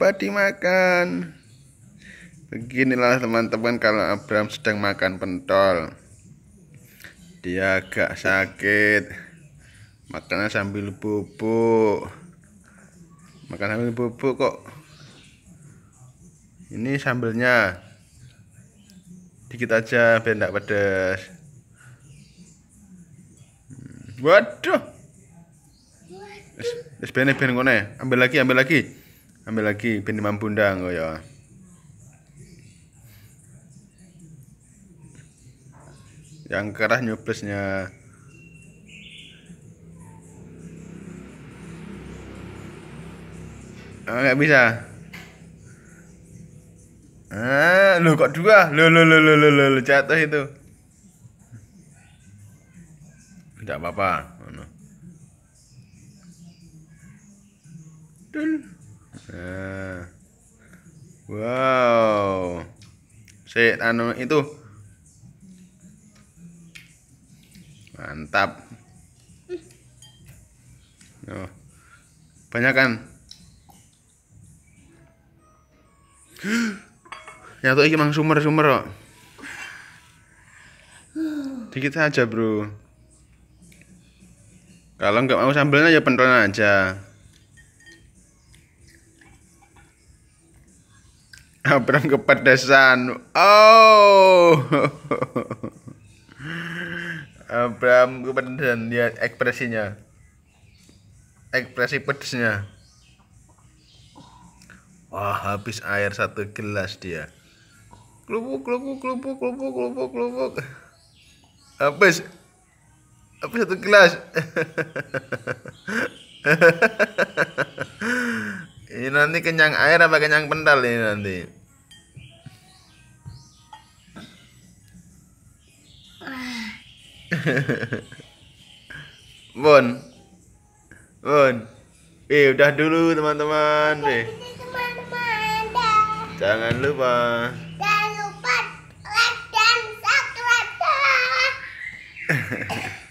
coba dimakan. Beginilah teman-teman kalau Abram sedang makan pentol. Dia agak sakit. Makannya sambil bubuk. Makan sambil bubuk kok. Ini sambelnya. Dikit aja biar tidak pedas. Hmm, waduh. es, es ben ngene. Ambil lagi, ambil lagi ambil lagi ben mambundang oh ya yang kerah nyoblesnya ah, nggak bisa ah lu kok dua lu lu lu lu lu, lu jatuh itu tidak apa-apa -apa. Nah. Wow. Si anu itu. Mantap. Oh. Banyak kan? ya tuh emang sumber-sumber kok. Dikit aja Bro. Kalau nggak mau sambelnya ya pentolnya aja. Abraham kepedesan. Oh. Abram kepedesan dia ya, ekspresinya. Ekspresi pedesnya. Wah, habis air satu gelas dia. Klubuk, klubuk, klubuk, klubuk, klubuk, klubuk. Habis habis satu gelas. nanti kenyang air apa kenyang pental ini nanti? Bon. Bon. Eh, udah dulu teman-teman. Eh. Jangan lupa. Jangan lupa like dan subscribe.